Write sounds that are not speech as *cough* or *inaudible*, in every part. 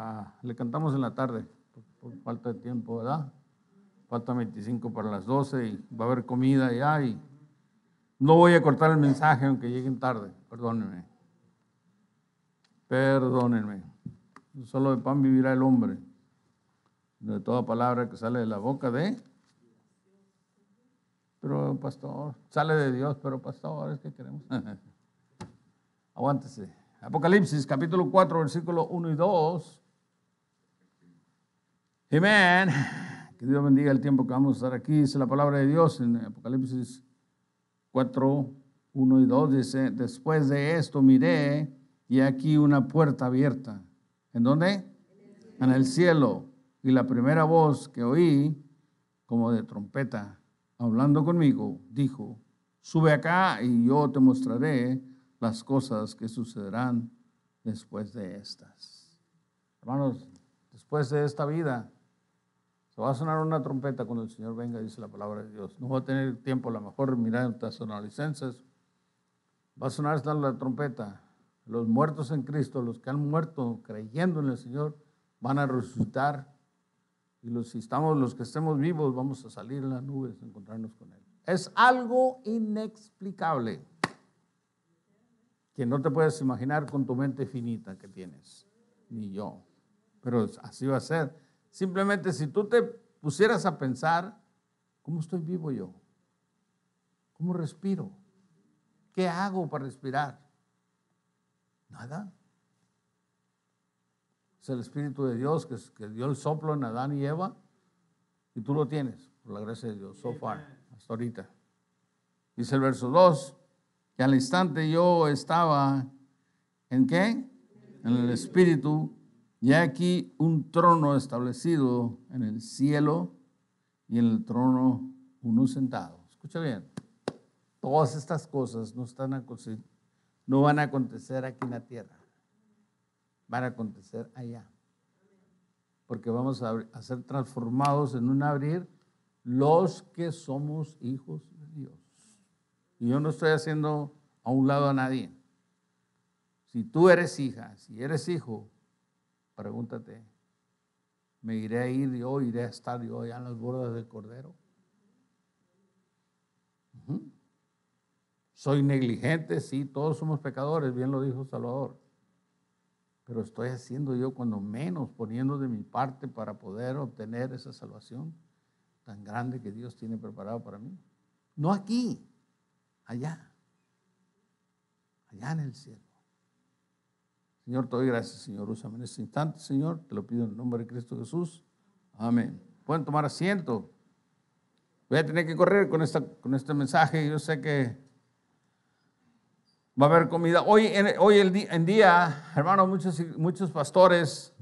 Ah, le cantamos en la tarde, por, falta de tiempo, ¿verdad? Falta 25 para las 12 y va a haber comida ya y no voy a cortar el mensaje aunque lleguen tarde, perdónenme. Perdónenme. Solo de pan vivirá el hombre. De toda palabra que sale de la boca de... Pero pastor, sale de Dios, pero pastor, es que queremos. *laughs* Aguántese. Apocalipsis capítulo 4, versículo 1 y 2. Amén. Que Dios bendiga el tiempo que vamos a estar aquí. Dice la palabra de Dios en Apocalipsis 4, 1 y 2. Dice, después de esto miré y aquí una puerta abierta. ¿En dónde? En el cielo. Y la primera voz que oí, como de trompeta, hablando conmigo, dijo, sube acá y yo te mostraré las cosas que sucederán después de estas. Hermanos, después de esta vida, va a sonar una trompeta cuando el Señor venga, dice la palabra de Dios. No va a tener tiempo, a lo mejor, mirar estas licencias. Va a sonar la trompeta. Los muertos en Cristo, los que han muerto creyendo en el Señor, van a resucitar. Y los, estamos, los que estemos vivos, vamos a salir en las nubes a encontrarnos con Él. Es algo inexplicable que no te puedes imaginar con tu mente finita que tienes, ni yo. Pero así va a ser. Simplemente si tú te pusieras a pensar, ¿cómo estoy vivo yo? ¿Cómo respiro? ¿Qué hago para respirar? Nada. Es el Espíritu de Dios que, dio el soplo en Adán y Eva y tú lo tienes, por la gracia de Dios, so far, hasta ahorita. Dice el verso 2, que al instante yo estaba en qué? En el Espíritu y aquí un trono establecido en el cielo y en el trono uno sentado. Escucha bien, todas estas cosas no, están a, no van a acontecer aquí en la tierra, van a acontecer allá. Porque vamos a ser transformados en un abrir los que somos hijos de Dios. Y yo no estoy haciendo a un lado a nadie. Si tú eres hija, si eres hijo, Pregúntate, ¿me iré a ir yo, iré a estar yo allá en las bordas del Cordero? Soy negligente, sí, todos somos pecadores, bien lo dijo Salvador. Pero estoy haciendo yo cuando menos, poniendo de mi parte para poder obtener esa salvación tan grande que Dios tiene preparado para mí. No aquí, allá, allá en el cielo. Señor, te doy gracias, Señor. Úsame en este instante, Señor. Te lo pido en el nombre de Cristo Jesús. Amén. Pueden tomar asiento. Voy a tener que correr con, esta, con este mensaje. Yo sé que va a haber comida. Hoy en, hoy día, hermano, muchos, muchos pastores,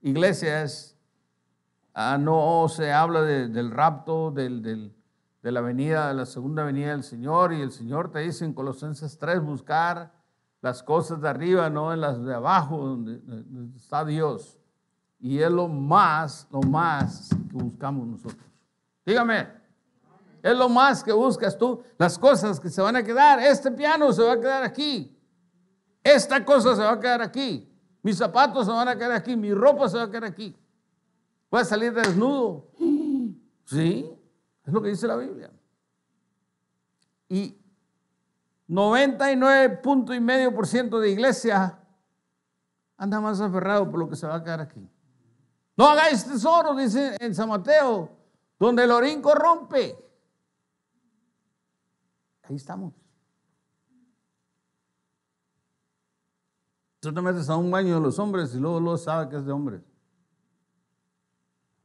iglesias, ah, no se habla del rapto, de la venida, de la segunda venida del Señor. Y el Señor te dice en Colosenses 3, buscar las cosas de arriba, no en las de abajo, eh, donde, está Dios. Y es lo más, lo más que buscamos nosotros. Dígame, es lo más que buscas tú, las cosas que se van a quedar. Este piano se va a quedar aquí. Esta cosa se va a quedar aquí. Mis zapatos se van a quedar aquí. Mi ropa se va a quedar aquí. Voy a salir desnudo. *gasps* Sí, es lo que dice la Biblia. Y 99.5% de iglesia anda más aferrado por lo que se va a quedar aquí. No hagáis tesoro, dice en San Mateo, donde el orín corrompe. Ahí estamos. Tú te metes a un baño de los hombres y luego, lo sabe que es de hombres.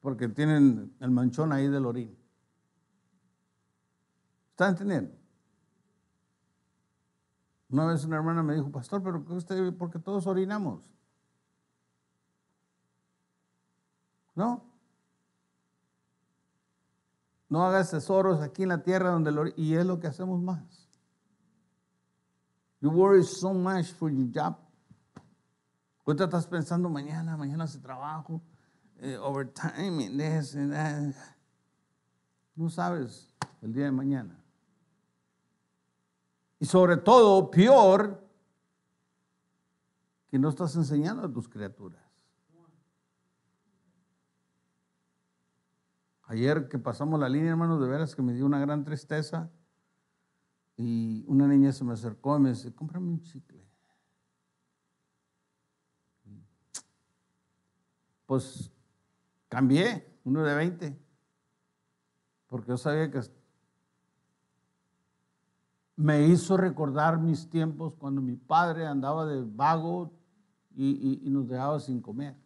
Porque tienen el manchón ahí del orín. ¿Están entendiendo? Una vez una hermana me dijo, pastor, pero usted, porque todos orinamos. No. No hagas tesoros aquí en la tierra donde lo... Y es lo que hacemos más. You worry so much for your job. Ahorita estás pensando mañana, mañana se trabajo, eh, overtime, and this that. No sabes el día de mañana. Y sobre todo, peor, que no estás enseñando a tus criaturas. Ayer que pasamos la línea, hermanos, de veras que me dio una gran tristeza. Y una niña se me acercó y me dice, cómprame un chicle. Pues cambié, uno de 20, porque yo sabía que me hizo recordar mis tiempos cuando mi padre andaba de vago y, nos dejaba sin comer.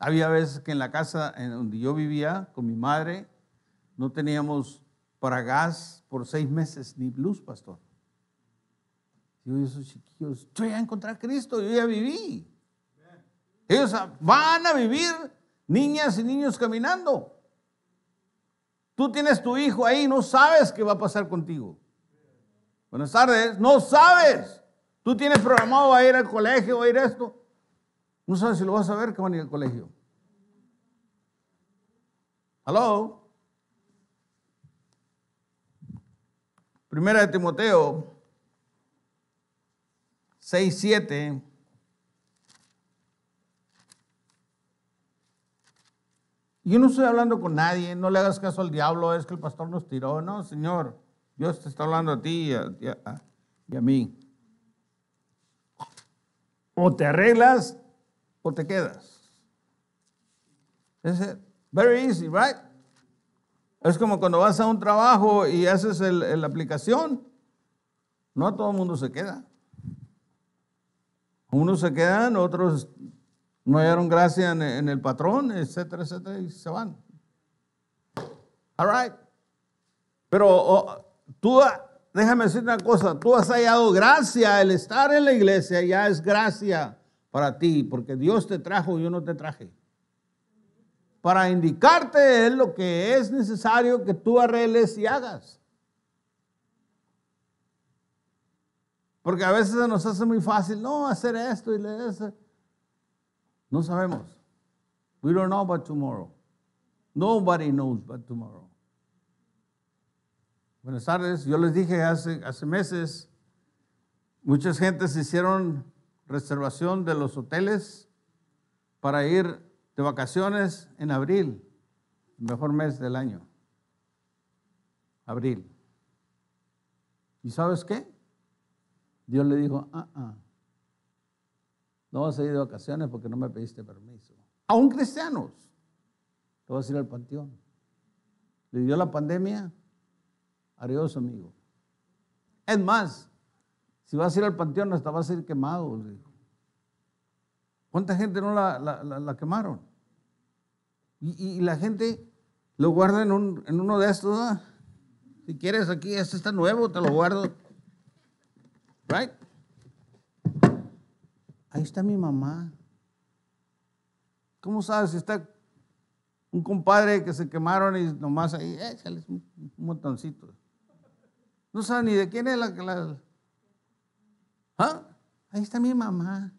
Había veces que en la casa en donde yo vivía con mi madre no teníamos para gas por seis meses ni luz, pastor. Yo esos chiquillos, yo ya encontré a Cristo, yo ya viví. Ellos ah, van a vivir niñas y niños caminando. Tú tienes tu hijo ahí, no sabes qué va a pasar contigo. Buenas tardes, no sabes. Tú tienes programado a ir al colegio, a ir esto. No sabes si lo vas a ver que van a ir al colegio. Hello. Primera de Timoteo 6, 7. Yo no estoy hablando con nadie, no le hagas caso al diablo, es que el pastor nos tiró. No, Señor, Dios te está hablando a ti y a, mí. O te arreglas o te quedas. very easy, right? Es como cuando vas a un trabajo y haces la aplicación. No todo el mundo se queda. Unos se quedan, otros no hallaron gracia en, el patrón, etcétera, etcétera, y se van. All right. Pero oh, tú, déjame decir una cosa, tú has hallado gracia, el estar en la iglesia ya es gracia para ti, porque Dios te trajo, yo no te traje. Para indicarte es lo que es necesario que tú arregles y hagas. Porque a veces se nos hace muy fácil, no, hacer esto y leer eso no sabemos. We don't know about tomorrow. Nobody knows about tomorrow. Buenas tardes. Yo les dije hace, meses, muchas gentes hicieron reservación de los hoteles para ir de vacaciones en abril, el mejor mes del año. Abril. ¿Y sabes qué? Dios le dijo, ah, ah. No vas a ir de vacaciones porque no me pediste permiso. Aún cristianos. Te vas a ir al panteón. Le dio la pandemia. Adiós, amigo. Es más, si vas a ir al panteón, hasta vas a ir quemado, ¿Cuánta gente no la, quemaron? Y, la gente lo guarda en, uno de estos. Si quieres, aquí, esto está nuevo, te lo guardo. ¿Right? ahí está mi mamá. ¿Cómo sabes si está un compadre que se quemaron y nomás ahí, sale un montoncito? No sabes ni de quién es la... que la... ¿Ah? Ahí está mi mamá.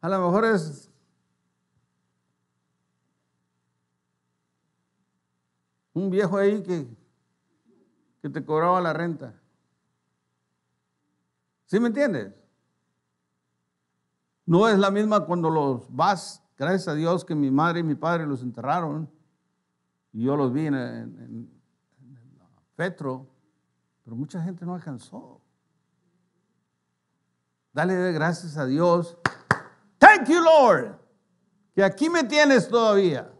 A lo mejor es... Un viejo ahí que, que te cobraba la renta. ¿Sí me entiendes? No es la misma cuando los vas, gracias a Dios que mi madre y mi padre los enterraron. Y yo los vi en, Petro, pero mucha gente no alcanzó. Dale gracias a Dios. Thank you, Lord, que aquí me tienes todavía.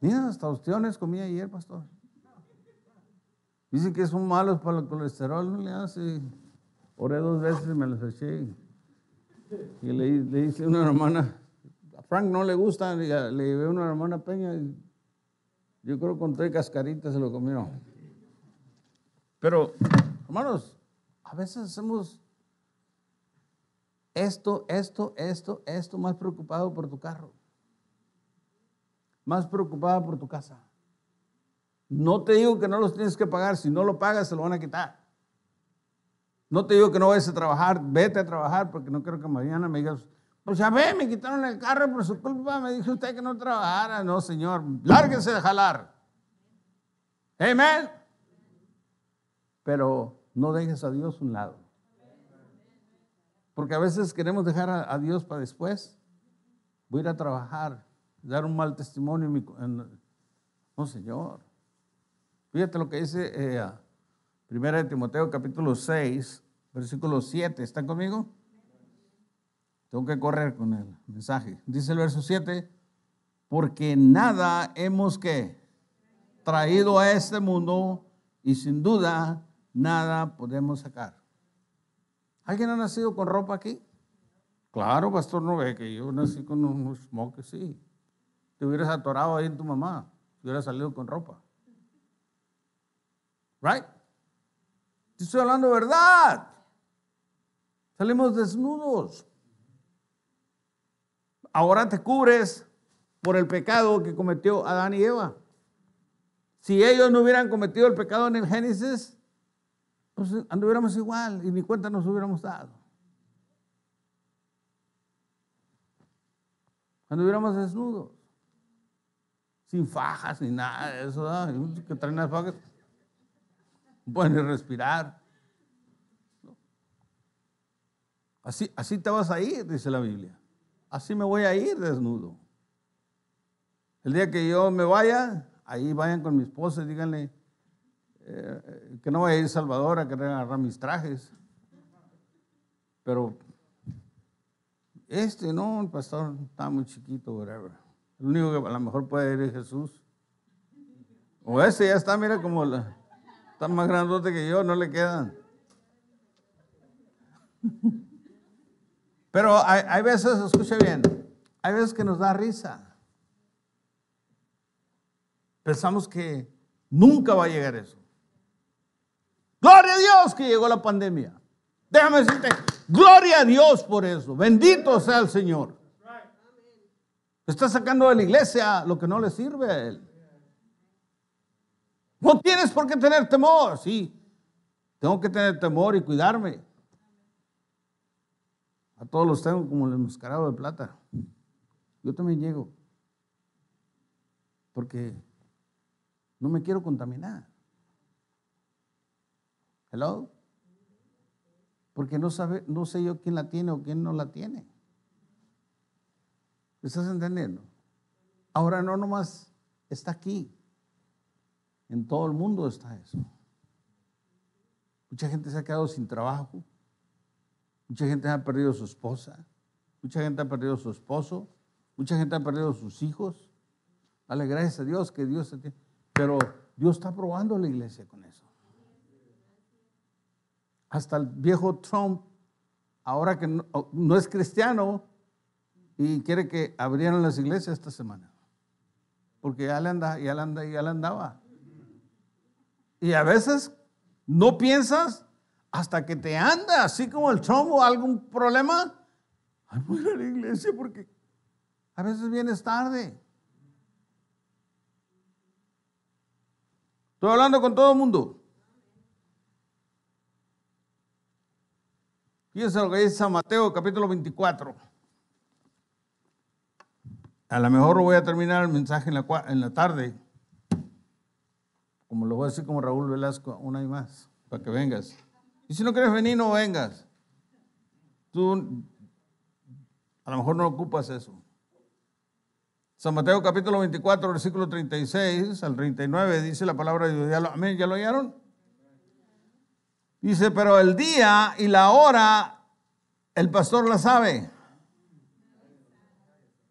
Mira, hasta ostiones comí ayer, pastor. Dicen que son malos para el colesterol, no le hace. Oré dos veces y me los eché. Y le, le dice una hermana, a Frank no le gusta, le, llevé una hermana Peña yo creo que con tres cascaritas se lo comió Pero, hermanos, a veces hacemos esto, esto, esto, esto, más preocupado por tu carro, más preocupado por tu casa. No te digo que no los tienes que pagar, si no lo pagas se lo van a quitar. No te digo que no vayas a trabajar, vete a trabajar, porque no quiero que mañana me digas, pues ya ve, me quitaron el carro por su culpa, me dijo usted que no trabajara. No, señor, lárguese de jalar. Amén. Pero no dejes a Dios un lado. Porque a veces queremos dejar a, Dios para después. Voy a ir a trabajar, dar un mal testimonio. no, Señor. Fíjate lo que dice eh, Primera de Timoteo capítulo 6, versículo 7. ¿Están conmigo? Tengo que correr con el mensaje. Dice el verso 7, porque nada hemos que traído a este mundo y sin duda nada podemos sacar. ¿Alguien ha nacido con ropa aquí? Claro, pastor, no ve que yo nací con un smoke, sí. Te hubieras atorado ahí en tu mamá, te hubieras salido con ropa. ¿Right? Te estoy hablando verdad. Salimos desnudos. Ahora te cubres por el pecado que cometió Adán y Eva. Si ellos no hubieran cometido el pecado en el Génesis, pues anduviéramos igual y ni cuenta nos hubiéramos dado. Anduviéramos desnudos, sin fajas ni nada de eso, ¿no? que traen las fajas, pueden respirar. Así, te vas a ir, dice la Biblia. Así me voy a ir desnudo. El día que yo me vaya, ahí vayan con mi esposa díganle eh, eh, que no vaya a ir Salvador a querer agarrar mis trajes. Pero este, no, el pastor está muy chiquito, whatever. El único que a lo mejor puede ir es Jesús. O ese ya está, mira como está más grandote que yo, no le quedan. *laughs* Pero hay, veces, escuche bien, hay veces que nos da risa. Pensamos que nunca va a llegar eso. Gloria a Dios que llegó la pandemia. Déjame decirte, gloria a Dios por eso. Bendito sea el Señor. Está sacando de la iglesia lo que no le sirve a él. No tienes por qué tener temor, sí. Tengo que tener temor y cuidarme. A todos los tengo como el enmascarado de plata. Yo también llego. Porque no me quiero contaminar. Hello. Porque no, sabe, no sé yo quién la tiene o quién no la tiene. ¿Me estás entendiendo? Ahora no nomás está aquí. En todo el mundo está eso. Mucha gente se ha quedado sin trabajo Mucha gente ha perdido su esposa, mucha gente ha perdido su esposo, mucha gente ha perdido sus hijos. Dale gracias a Dios que Dios se tiene. Pero Dios está probando la iglesia con eso. Hasta el viejo Trump, ahora que oh, no, es cristiano y quiere que abrieran las iglesias esta semana. Porque ya le ya le andaba, ya le andaba. Y a veces no piensas hasta que te anda, así como el chombo algún problema, ay, voy a la iglesia porque a veces vienes tarde. Estoy hablando con todo el mundo. Fíjense lo que dice San Mateo, capítulo 24. A lo mejor voy a terminar el mensaje en la, en la tarde. Como lo voy a decir como Raúl Velasco, una y más, para que vengas. Y si no quieres venir, no vengas. Tú a lo mejor no ocupas eso. San Mateo capítulo 24, versículo 36 al 39 dice la palabra de Dios. ¿Ya lo, amén, ¿ya lo oyeron? Dice, pero el día y la hora el pastor la sabe.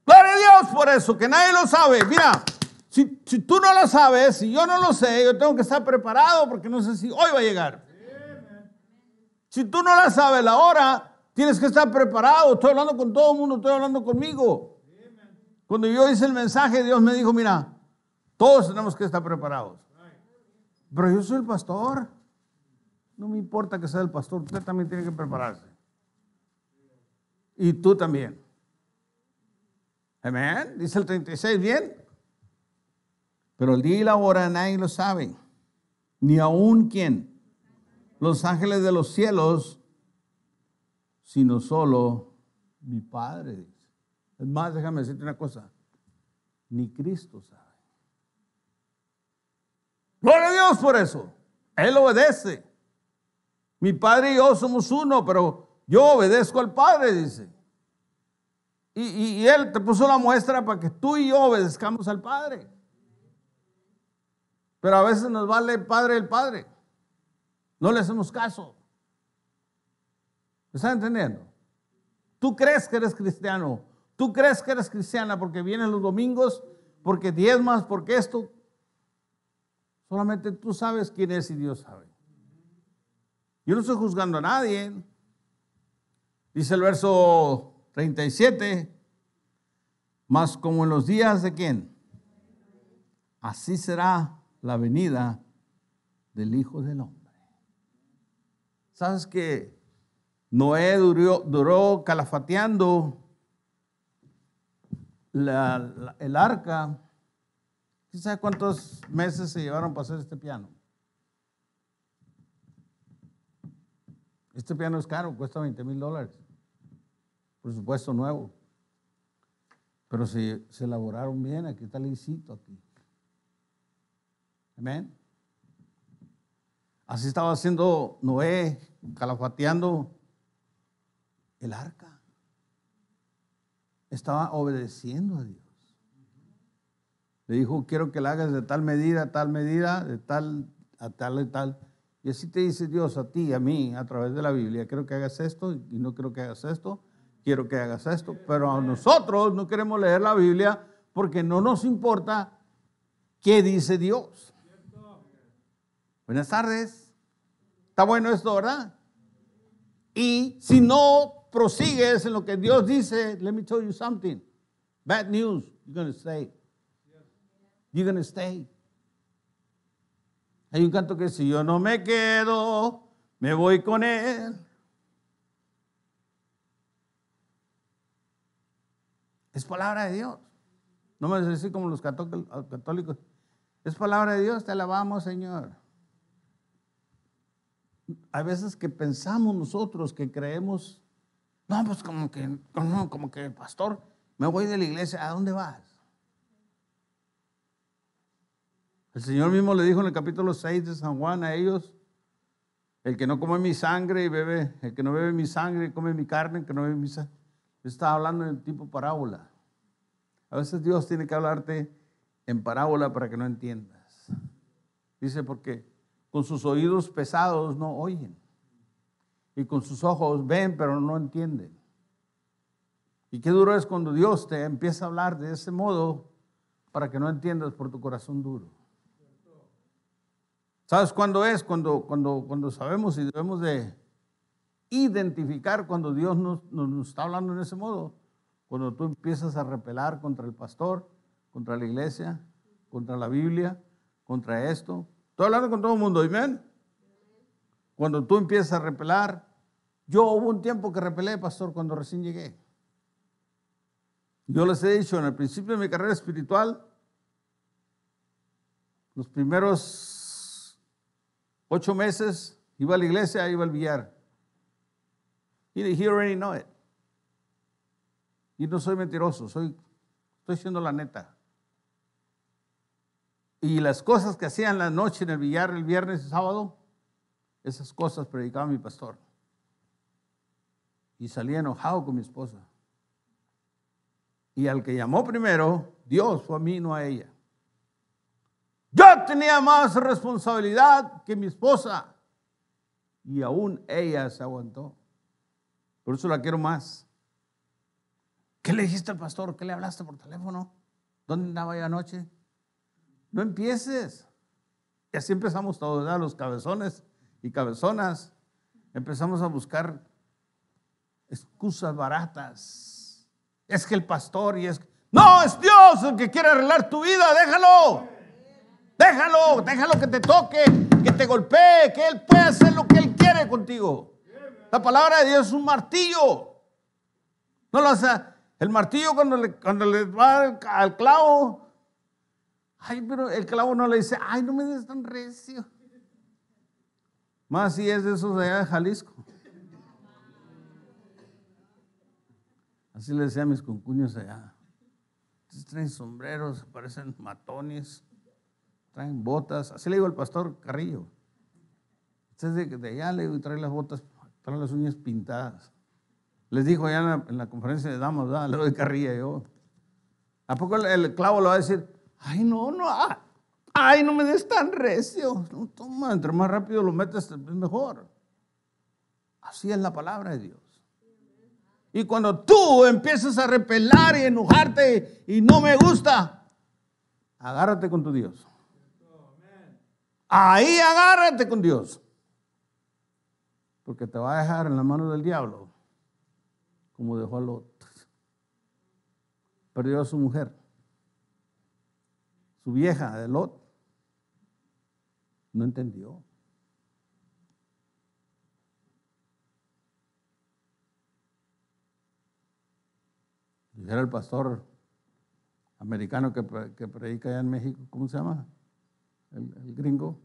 Gloria a Dios por eso, que nadie lo sabe. Mira, si, si tú no lo sabes, si yo no lo sé, yo tengo que estar preparado porque no sé si hoy va a llegar. Si tú no la sabes la hora, tienes que estar preparado. Estoy hablando con todo el mundo, estoy hablando conmigo. Cuando yo hice el mensaje, Dios me dijo, mira, todos tenemos que estar preparados. Pero yo soy el pastor. No me importa que sea el pastor, usted también tiene que prepararse. Y tú también. Amén. Dice el 36, bien. Pero el día y la hora nadie lo sabe. Ni aún quién los ángeles de los cielos, sino solo mi Padre. Es más, déjame decirte una cosa, ni Cristo sabe. Gloria a Dios por eso. Él obedece. Mi Padre y yo somos uno, pero yo obedezco al Padre, dice. Y, Él te puso la muestra para que tú y yo obedezcamos al Padre. Pero a veces nos vale el Padre el Padre. No le hacemos caso. ¿Me están entendiendo? Tú crees que eres cristiano. Tú crees que eres cristiana porque vienen los domingos, porque diezmas, porque esto. Solamente tú sabes quién es y Dios sabe. Yo no estoy juzgando a nadie. Dice el verso 37, más como en los días de quién, así será la venida del Hijo del Hombre. ¿Sabes que Noé duró, calafateando el arca? ¿Quién sabe cuántos meses se llevaron para hacer este piano? Este piano es caro, cuesta 20 mil dólares. Por supuesto, nuevo. Pero si se elaboraron bien, aquí está lisito aquí. Amén. Así estaba haciendo Noé, calafateando el arca. Estaba obedeciendo a Dios. Le dijo, quiero que la hagas de tal medida, tal medida, de tal, a tal, y tal. Y así te dice Dios a ti, a mí, a través de la Biblia, quiero que hagas esto y no quiero que hagas esto, quiero que hagas esto. Pero a nosotros no queremos leer la Biblia porque no nos importa qué dice Dios. Buenas tardes. Está bueno esto, ¿verdad? Y si no prosigues en lo que Dios dice, let me tell you something. Bad news, you're going to stay. You're going to stay. Hay un canto que si yo no me quedo, me voy con él. Es palabra de Dios. No me decís como los católicos. Es palabra de Dios, te alabamos, Señor hay veces que pensamos nosotros, que creemos, no, pues como que, no, como que, el pastor, me voy de la iglesia, ¿a dónde vas? El Señor mismo le dijo en el capítulo 6 de San Juan a ellos, el que no come mi sangre y bebe, el que no bebe mi sangre y come mi carne, el que no bebe mi sangre. Está hablando en tipo parábola. A veces Dios tiene que hablarte en parábola para que no entiendas. Dice, por qué con sus oídos pesados no oyen. Y con sus ojos ven, pero no entienden. Y qué duro es cuando Dios te empieza a hablar de ese modo para que no entiendas por tu corazón duro. ¿Sabes cuándo es? Cuando, cuando, cuando sabemos y debemos de identificar cuando Dios nos, está hablando en ese modo. Cuando tú empiezas a repelar contra el pastor, contra la iglesia, contra la Biblia, contra esto, Estoy hablando con todo el mundo, amén. Cuando tú empiezas a repelar, yo hubo un tiempo que repelé, pastor, cuando recién llegué. Yo les he dicho, en el principio de mi carrera espiritual, los primeros ocho meses iba a la iglesia, iba al billar. Y he already know it. Y no soy mentiroso, soy, estoy siendo la neta. Y las cosas que hacían la noche en el billar el viernes y sábado, esas cosas predicaba mi pastor. Y salía enojado con mi esposa. Y al que llamó primero, Dios fue a mí, no a ella. Yo tenía más responsabilidad que mi esposa. Y aún ella se aguantó. Por eso la quiero más. ¿Qué le dijiste al pastor? ¿Qué le hablaste por teléfono? ¿Dónde andaba yo anoche? No empieces. Y así empezamos todos, ¿verdad? Los cabezones y cabezonas. Empezamos a buscar excusas baratas. Es que el pastor y es... No, es Dios el que quiere arreglar tu vida, déjalo. Déjalo, déjalo que te toque, que te golpee, que Él puede hacer lo que Él quiere contigo. La palabra de Dios es un martillo. No lo hace. El martillo cuando le, cuando va al clavo, Ay, pero el clavo no le dice, ay, no me des tan recio. Más si es de esos de allá de Jalisco. Así le decía a mis concuños allá. Entonces, traen sombreros, parecen matones, traen botas. Así le digo al pastor Carrillo. Entonces de, allá le digo, trae las botas, trae las uñas pintadas. Les dijo allá en la, conferencia de damas, ¿verdad? Le doy Carrillo yo. ¿A poco el, clavo lo va a decir, Ay, no, no. Ah, ay, no me des tan recio. toma, entre más rápido lo metes, mejor. Así es la palabra de Dios. Y cuando tú empiezas a repelar y enojarte y no me gusta, agárrate con tu Dios. Ahí agárrate con Dios. Porque te va a dejar en la mano del diablo, como dejó a los Perdió a su mujer su vieja de Lot, no entendió. Era el pastor americano que, predica allá en México, ¿cómo se llama? El, gringo.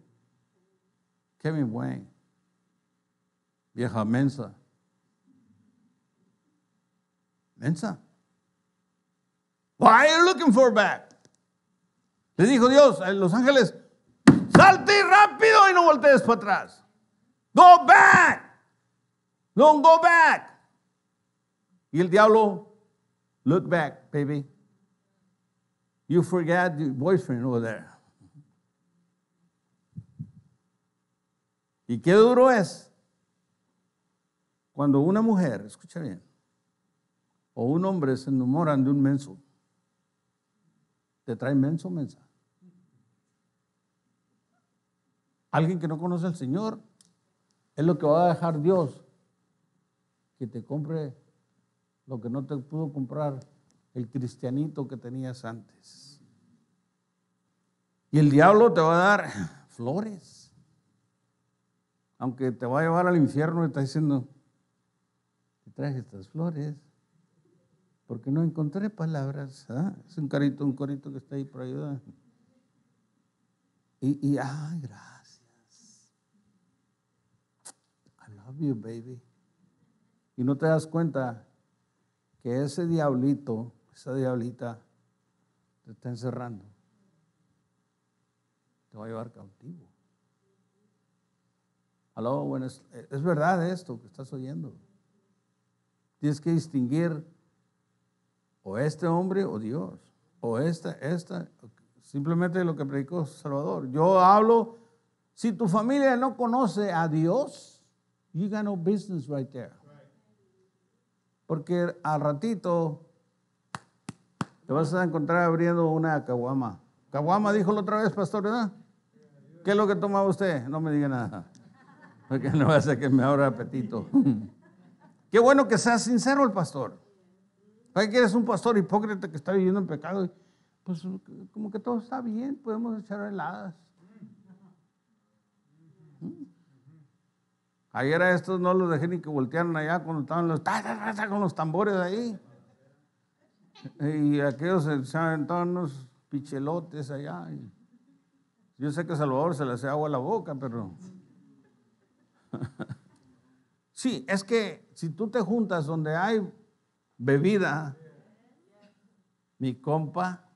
Kevin Wayne. Vieja mensa. Mensa. Why are you looking for back? Le dijo Dios a los ángeles, salte rápido y no voltees para atrás. Go back. Don't go back. Y el diablo, look back, baby. You forget your boyfriend over there. Y qué duro es cuando una mujer, escucha bien, o un hombre se enamoran de un menso. Te trae menso mensaje. Alguien que no conoce al Señor es lo que va a dejar Dios que te compre lo que no te pudo comprar el cristianito que tenías antes. Y el diablo te va a dar flores, aunque te va a llevar al infierno y está diciendo, te traje estas flores, porque no encontré palabras. ¿ah? Es un carito, un corito que está ahí para ayudar. Y, y ay, gracias. baby. Y no te das cuenta que ese diablito, esa diablita, te está encerrando. Te va a llevar cautivo. Aló, bueno, es, es verdad esto que estás oyendo. Tienes que distinguir o este hombre o Dios, o esta, esta, simplemente lo que predicó Salvador. Yo hablo, si tu familia no conoce a Dios, you got no business right there. Porque al ratito te vas a encontrar abriendo una caguama. Caguama dijo la otra vez, pastor, ¿verdad? ¿Qué es lo que tomaba usted? No me diga nada. Porque no va a ser que me abra apetito. *laughs* Qué bueno que sea sincero el pastor. hay que eres un pastor hipócrita que está viviendo en pecado? Pues como que todo está bien, podemos echar heladas. ¿Mm? Ayer a estos no los dejé ni que voltearon allá cuando estaban los, con los tambores ahí. Y aquellos se aventaban unos pichelotes allá. Yo sé que Salvador se le hace agua a la boca, pero... *laughs* Sí, es que si tú te juntas donde hay bebida, mi compa,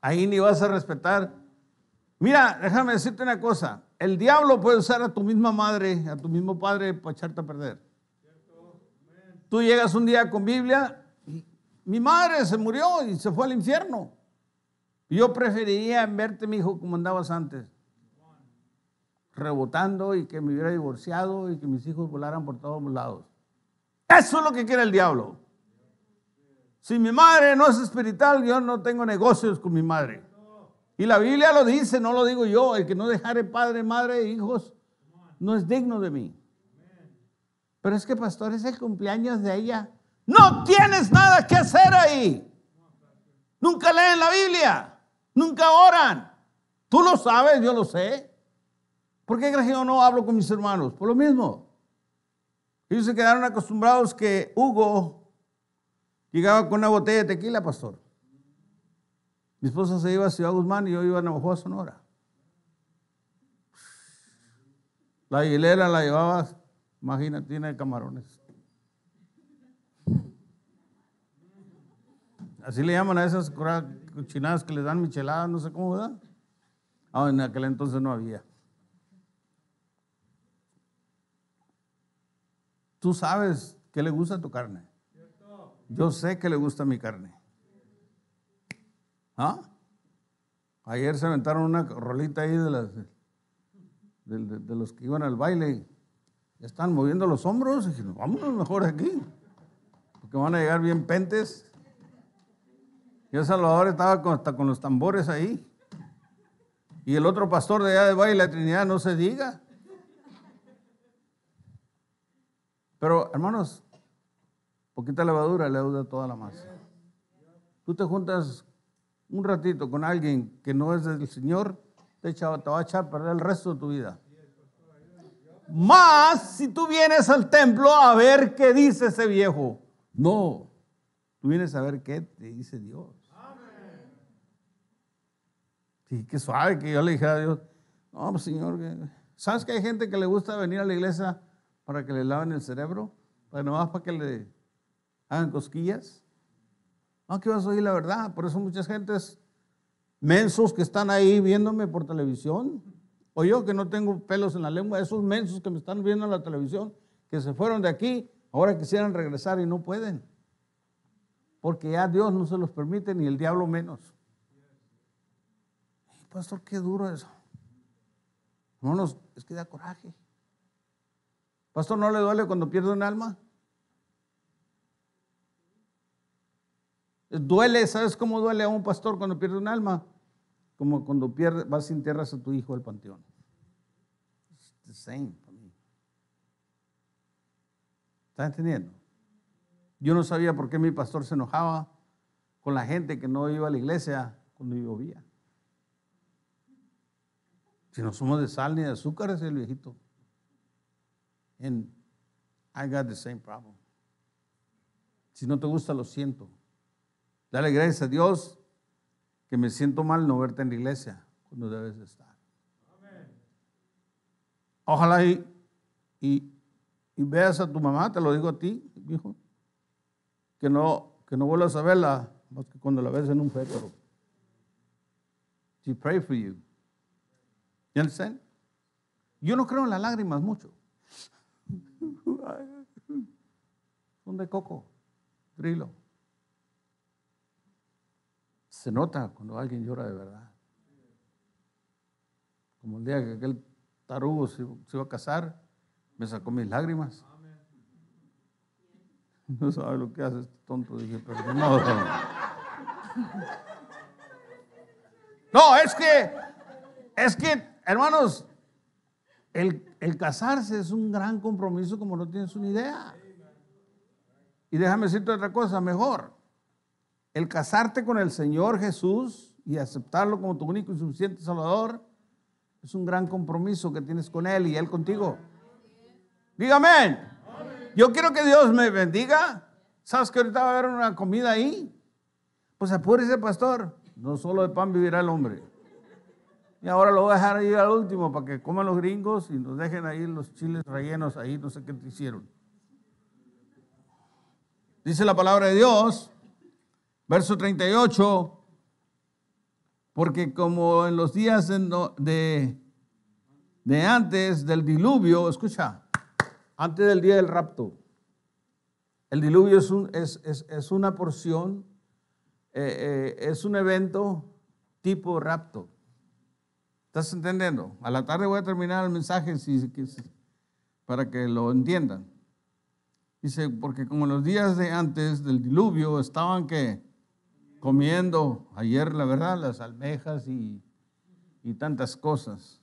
ahí ni vas a respetar Mira, déjame decirte una cosa. El diablo puede usar a tu misma madre, a tu mismo padre para echarte a perder. Tú llegas un día con Biblia, mi madre se murió y se fue al infierno. Yo preferiría verte, mi hijo, como andabas antes, rebotando y que me hubiera divorciado y que mis hijos volaran por todos lados. Eso es lo que quiere el diablo. Si mi madre no es espiritual, yo no tengo negocios con mi madre. Y la Biblia lo dice, no lo digo yo, el que no dejare padre, madre e hijos no es digno de mí. Pero es que, pastor, es el cumpleaños de ella. No tienes nada que hacer ahí. Nunca leen la Biblia, nunca oran. Tú lo sabes, yo lo sé. ¿Por qué gracias que no hablo con mis hermanos? Por lo mismo. Ellos se quedaron acostumbrados que Hugo llegaba con una botella de tequila, pastor. Mi esposa se iba a Ciudad Guzmán y yo iba a Navajo, Sonora. La hilera la llevaba, imagínate, tiene camarones. Así le llaman a esas cochinadas que les dan micheladas, no sé cómo, da. Ah, en aquel entonces no había. Tú sabes que le gusta tu carne. Yo sé que le gusta mi carne. ¿Ah? Ayer se aventaron una rolita ahí de, las, de, los que iban al baile. están moviendo los hombros. Y dijeron, vámonos mejor aquí. Porque van a llegar bien pentes. Y el Salvador estaba con, hasta con los tambores ahí. Y el otro pastor de allá de baile Trinidad, no se diga. Pero, hermanos, poquita levadura le leuda toda la masa. Tú te juntas un ratito con alguien que no es del Señor, te, echa, va a echar perder el resto de tu vida. Más si tú vienes al templo a ver qué dice ese viejo. No, tú vienes a ver qué te dice Dios. y que suave que yo le dije a Dios, no, pues, Señor, ¿sabes que hay gente que le gusta venir a la iglesia para que le laven el cerebro? Para más para que le hagan cosquillas. No, que vas a oír la verdad. Por eso muchas gentes mensos que están ahí viéndome por televisión, o yo que no tengo pelos en la lengua, esos mensos que me están viendo en la televisión, que se fueron de aquí, ahora quisieran regresar y no pueden. Porque ya Dios no se los permite, ni el diablo menos. pastor, qué duro eso. Hermanos, es que da coraje. Pastor, ¿no le duele cuando pierde un alma? Duele, ¿sabes cómo duele a un pastor cuando pierde un alma? Como cuando pierdes, vas sin tierras a tu hijo al panteón. It's the same para mí. ¿Estás entendiendo? Yo no sabía por qué mi pastor se enojaba con la gente que no iba a la iglesia cuando llovía. Si no somos de sal ni de azúcar, es el viejito. And I got the same problem. Si no te gusta, lo siento. Dale gracias a Dios que me siento mal no verte en la iglesia cuando debes estar. Ojalá y, y, veas a tu mamá, te lo digo a ti, hijo, que no, que no vuelvas a verla más que cuando la ves en un fétaro. She pray for you. You Yo no creo en las lágrimas mucho. *laughs* Son de coco, trilo se nota cuando alguien llora de verdad. Como el día que aquel tarugo se, iba a casar, me sacó mis lágrimas. *laughs* No sabe lo que hace este tonto, dije, pero *laughs* No, es que, es que, hermanos, el, el, casarse es un gran compromiso como no tienes una idea. Y déjame decirte otra cosa mejor el casarte con el Señor Jesús y aceptarlo como tu único y suficiente Salvador es un gran compromiso que tienes con Él y Él contigo. Dígame, yo quiero que Dios me bendiga. ¿Sabes que ahorita va a haber una comida ahí? Pues apúrese, pastor. No solo de pan vivirá el hombre. Y ahora lo voy a dejar ahí al último para que coman los gringos y nos dejen ahí los chiles rellenos ahí, no sé qué te hicieron. Dice la palabra de Dios Verso 38, porque como en los días de, de antes del diluvio, escucha, antes del día del rapto, el diluvio es, un, es, una porción, eh, eh, es un evento tipo rapto. ¿Estás entendiendo? A la tarde voy a terminar el mensaje para que lo entiendan. Dice, porque como en los días de antes del diluvio estaban que comiendo ayer, la verdad, las almejas y, tantas cosas.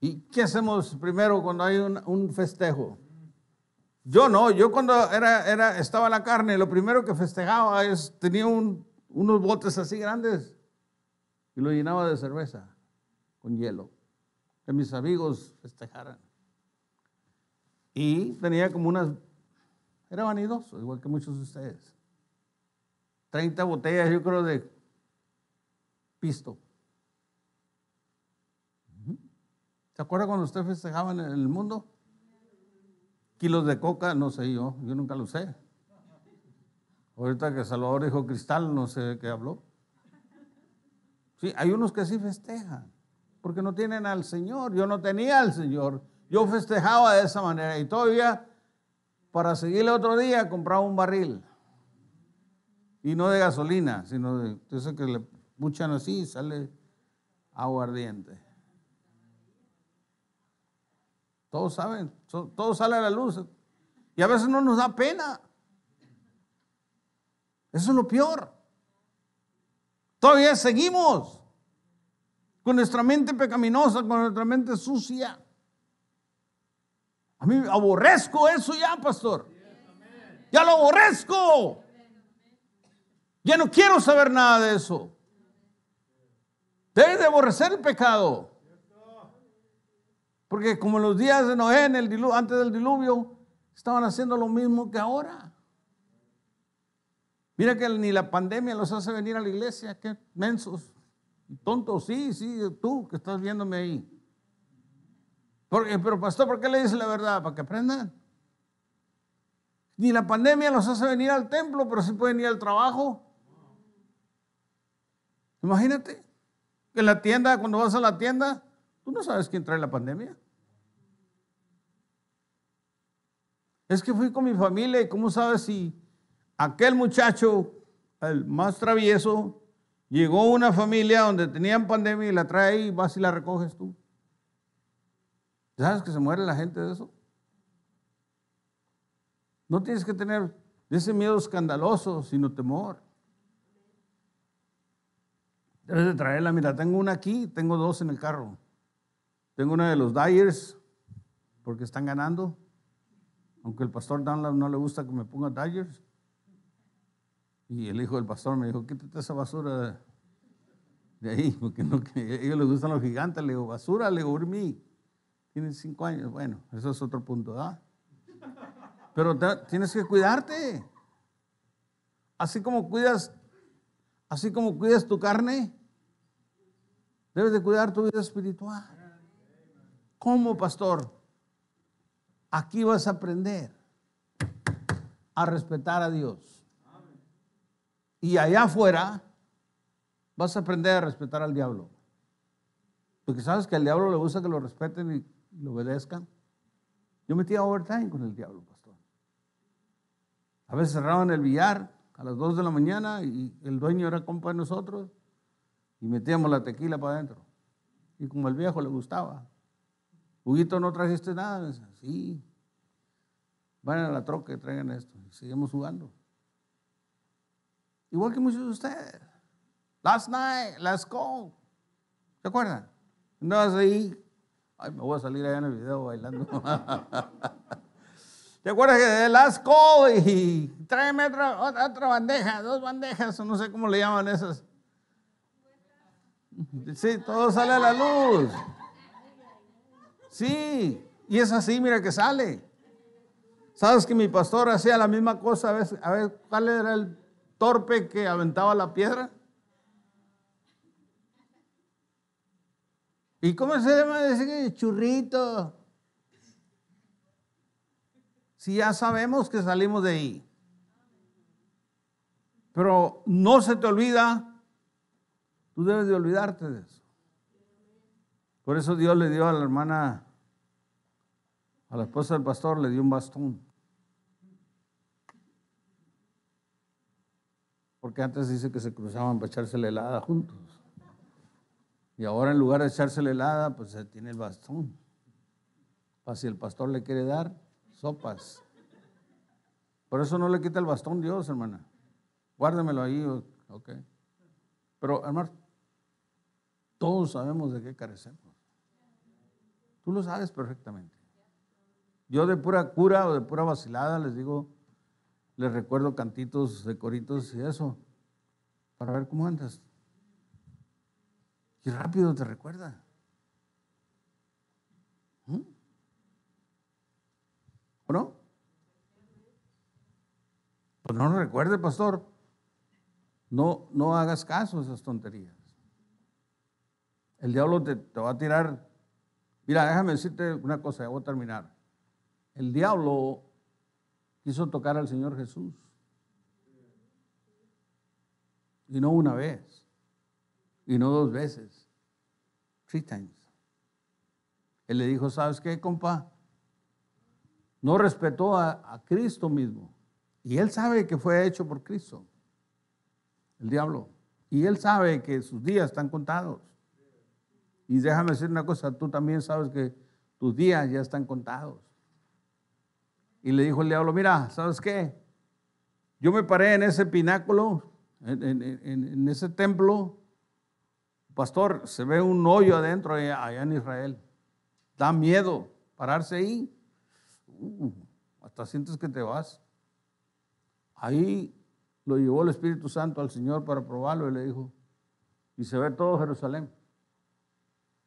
¿Y qué hacemos primero cuando hay un, festejo? Yo no, yo cuando era, era, estaba la carne, lo primero que festejaba es, tenía unos botes así grandes y lo llenaba de cerveza con hielo, que mis amigos festejaran. Y tenía como unas, era vanidoso, igual que muchos de ustedes. 30 botellas, yo creo, de pisto. ¿Se acuerda cuando usted festejaba en el mundo? Kilos de coca, no sé yo, yo nunca lo sé. Ahorita que Salvador dijo cristal, no sé de qué habló. Sí, hay unos que sí festejan, porque no tienen al Señor. Yo no tenía al Señor. Yo festejaba de esa manera y todavía para seguirle otro día compraba un barril. Y no de gasolina, sino de, eso que le puchan así y sale aguardiente Todos saben, todo sale a la luz. Y a veces no nos da pena. Eso es lo peor. Todavía seguimos con nuestra mente pecaminosa, con nuestra mente sucia. A mí aborrezco eso ya, pastor. Ya lo aborrezco. Ya no quiero saber nada de eso. Debes de aborrecer el pecado. Porque como en los días de Noé, antes del diluvio, estaban haciendo lo mismo que ahora. Mira que ni la pandemia los hace venir a la iglesia, qué mensos. Tontos, sí, sí, tú que estás viéndome ahí. Porque, pero pastor, ¿por qué le dice la verdad? Para que aprendan. Ni la pandemia los hace venir al templo, pero sí pueden ir al trabajo. Imagínate que en la tienda, cuando vas a la tienda, tú no sabes quién trae la pandemia. Es que fui con mi familia y cómo sabes si aquel muchacho, el más travieso, llegó a una familia donde tenían pandemia y la trae y vas y la recoges tú. ¿Sabes que se muere la gente de eso? No tienes que tener ese miedo escandaloso, sino temor. Debes de traerla. Mira, tengo una aquí, tengo dos en el carro. Tengo una de los Dyers, porque están ganando. Aunque el pastor Dunlap no le gusta que me ponga Dyers. Y el hijo del pastor me dijo, quítate esa basura de ahí, porque a ellos les gustan los gigantes. Le digo, basura, le digo, urmí. Tienes cinco años. Bueno, eso es otro punto, ¿ah? Pero tienes que cuidarte. Así como cuidas Así como cuidas tu carne, debes de cuidar tu vida espiritual. ¿Cómo, pastor? Aquí vas a aprender a respetar a Dios. Y allá afuera vas a aprender a respetar al diablo. Porque sabes que al diablo le gusta que lo respeten y lo obedezcan. Yo metía overtime con el diablo, pastor. A veces cerraban el billar a las 2 de la mañana y el dueño era compa de nosotros y metíamos la tequila para adentro. Y como al viejo le gustaba, juguito ¿no trajiste nada? sí, van a la troca y traigan esto. seguimos jugando. Igual que muchos de ustedes. Last night, let's go. ¿Se acuerdan? No, ahí. Ay, me voy a salir allá en el video bailando. *laughs* ¿Te acuerdas que de las y tráeme otra, bandeja, dos bandejas, o no sé cómo le llaman esas? Sí, todo sale a la luz. Sí, y es así, mira que sale. Sabes que mi pastor hacía la misma cosa, a a ver cuál era el torpe que aventaba la piedra. ¿Y cómo se llama? Decir churrito si ya sabemos que salimos de ahí? Pero no se te olvida, tú debes de olvidarte de eso. Por eso Dios le dio a la hermana, a la esposa del pastor, le dio un bastón. Porque antes dice que se cruzaban para echarse la helada juntos. Y ahora en lugar de echarse la helada, pues se tiene el bastón. Para pues si el pastor le quiere dar, sopas. Por eso no le quita el bastón Dios, hermana. Guárdemelo ahí, ok. Pero, hermano, todos sabemos de qué carecemos. Tú lo sabes perfectamente. Yo de pura cura o de pura vacilada les digo, les recuerdo cantitos de coritos y eso, para ver cómo andas. Y rápido te recuerda. no? Pues no recuerde, pastor. No, no hagas caso a esas tonterías. El diablo te, va a tirar. Mira, déjame decirte una cosa, ya voy a terminar. El diablo quiso tocar al Señor Jesús. Y no una vez. Y no dos veces. Three times. Él le dijo, ¿sabes qué, compa? No respetó a, Cristo mismo. Y él sabe que fue hecho por Cristo, el diablo. Y él sabe que sus días están contados. Y déjame decir una cosa, tú también sabes que tus días ya están contados. Y le dijo el diablo, mira, ¿sabes qué? Yo me paré en ese pináculo, en, ese templo. Pastor, se ve un hoyo adentro allá en Israel. Da miedo pararse ahí hasta sientes que te vas. Ahí lo llevó el Espíritu Santo al Señor para probarlo y le dijo, y se ve todo Jerusalén,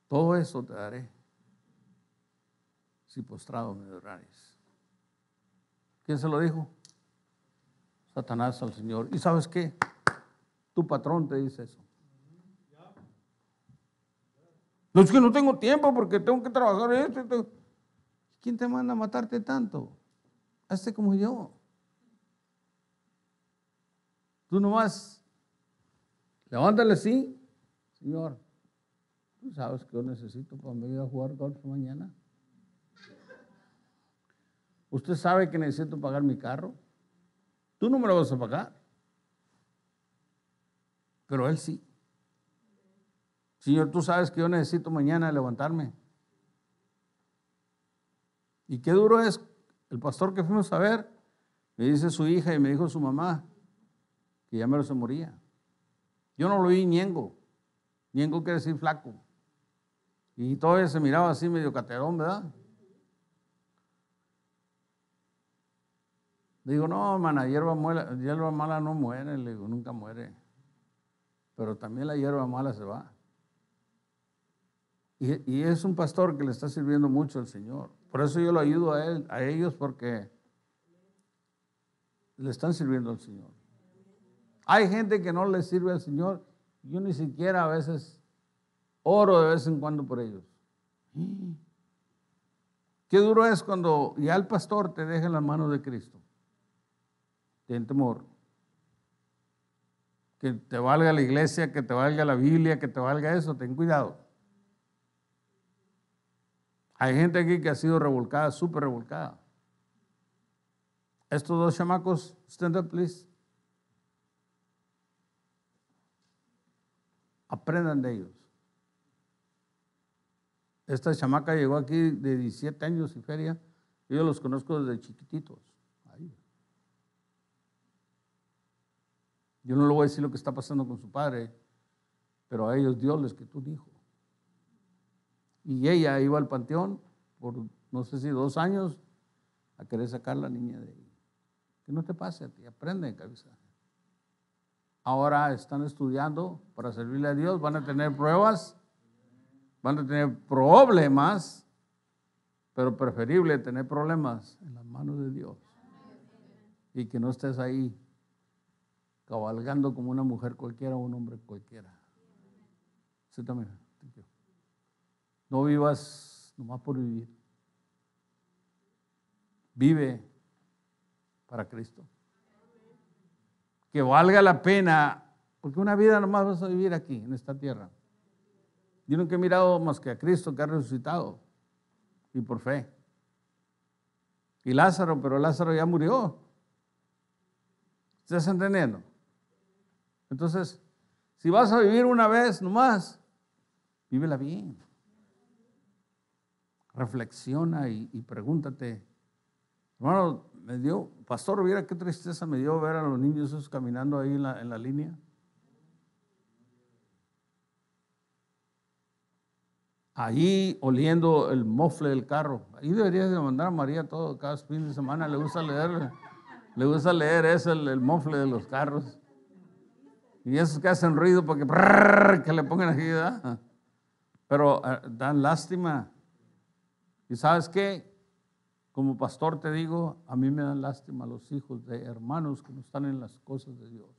todo eso te daré si postrado me adorares. ¿Quién se lo dijo? Satanás al Señor. ¿Y sabes qué? Tu patrón te dice eso. No es que no tengo tiempo porque tengo que trabajar esto. ¿Quién te manda a matarte tanto? Hazte como yo. Tú nomás, levántale sí. Señor. Tú sabes que yo necesito para venir a jugar golf mañana. Usted sabe que necesito pagar mi carro. Tú no me lo vas a pagar. Pero él sí. Señor, tú sabes que yo necesito mañana levantarme. ¿Y qué duro es? El pastor que fuimos a ver, me dice su hija y me dijo su mamá que ya me lo se moría. Yo no lo vi niengo. Niengo quiere decir flaco. Y todavía se miraba así medio caterón, ¿verdad? Le digo, no, hermana, hierba, hierba mala no muere, le digo, nunca muere. Pero también la hierba mala se va. y es un pastor que le está sirviendo mucho al Señor. Por eso yo lo ayudo a, ellos porque le están sirviendo al Señor. Hay gente que no le sirve al Señor. Yo ni siquiera a veces oro de vez en cuando por ellos. *gasps* Qué duro es cuando ya el pastor te deja en las manos de Cristo. Ten temor. Que te valga la iglesia, que te valga la Biblia, que te valga eso. Ten cuidado. Hay gente aquí que ha sido revolcada, súper revolcada. Estos dos chamacos, stand up, please. Aprendan de ellos. Esta chamaca llegó aquí de 17 años y feria. Yo los conozco desde chiquititos. Yo no le voy a decir lo que está pasando con su padre, pero a ellos Dios les que tú dijo. Y ella iba al panteón por no sé si dos años a querer sacar la niña de ahí. Que no te pase a ti, aprende, cabeza. Ahora están estudiando para servirle a Dios, van a tener pruebas, van a tener problemas, pero preferible tener problemas en las manos de Dios. Y que no estés ahí cabalgando como una mujer cualquiera o un hombre cualquiera. Sí, también. No vivas nomás por vivir. Vive para Cristo. Que valga la pena, porque una vida nomás vas a vivir aquí, en esta tierra. Yo nunca he mirado más que a Cristo que ha resucitado y por fe. Y Lázaro, pero Lázaro ya murió. ¿Estás entendiendo? Entonces, si vas a vivir una vez nomás, vívela bien reflexiona y, pregúntate. Hermano, me dio, pastor, mira qué tristeza me dio ver a los niños esos caminando ahí en la, línea. Ahí, oliendo el mofle del carro. Ahí debería de mandar a María todo, cada fin de semana le gusta leer, le gusta leer eso, el, el mofle de los carros. Y esos que hacen ruido porque que le pongan aquí, ¿verdad? Pero ah, dan lástima. Y sabes qué, como pastor te digo, a mí me dan lástima los hijos de hermanos que no están en las cosas de Dios.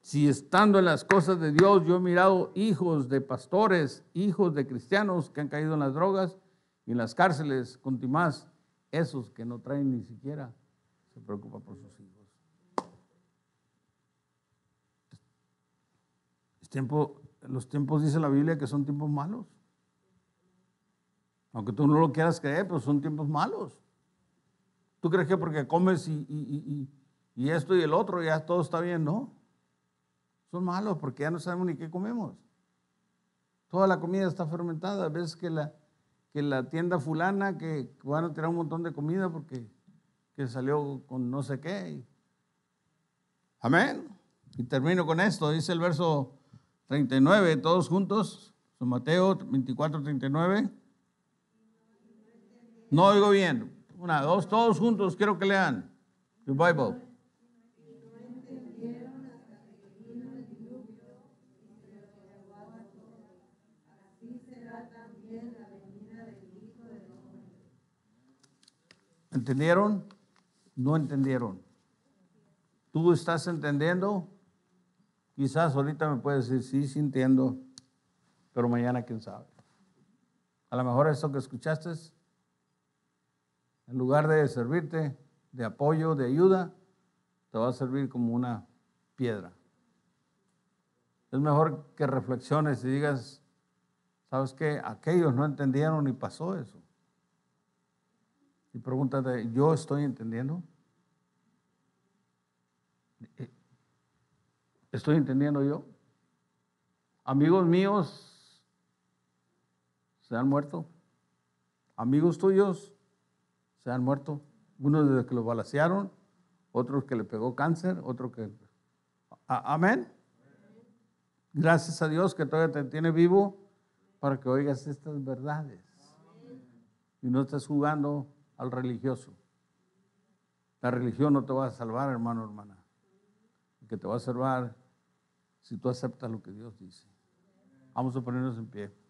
Si estando en las cosas de Dios, yo he mirado hijos de pastores, hijos de cristianos que han caído en las drogas y en las cárceles, con esos que no traen ni siquiera, se preocupa por sus hijos. tiempo, los tiempos dice la Biblia que son tiempos malos. Aunque tú no lo quieras creer, pero son tiempos malos. Tú crees que porque comes y, esto y el otro ya todo está bien, ¿no? Son malos porque ya no sabemos ni qué comemos. Toda la comida está fermentada. Ves que la, tienda fulana que van a tirar un montón de comida porque salió con no sé qué. Amén. Y termino con esto. Dice el verso 39, todos juntos. Mateo 24, 39. No oigo bien. Una, dos, todos juntos quiero que lean. Your Bible. ¿Entendieron? No entendieron. ¿Tú estás entendiendo? Quizás ahorita me puedes decir, sí, sí entiendo, pero mañana quién sabe. A lo mejor eso que escuchaste en lugar de servirte de apoyo, de ayuda, te va a servir como una piedra. Es mejor que reflexiones y digas, ¿sabes qué? Aquellos no entendieron ni pasó eso. Y pregúntate, ¿yo estoy entendiendo? Eh, ¿Estoy entendiendo yo? Amigos míos se han muerto. Amigos tuyos se han muerto. Unos los que lo balacearon, otros que le pegó cáncer, otro que... Amén. Gracias a Dios que todavía te tiene vivo para que oigas estas verdades y no estás jugando al religioso. La religión no te va a salvar, hermano, hermana. que te va a salvar si tú aceptas lo que Dios dice. Vamos a ponernos en pie.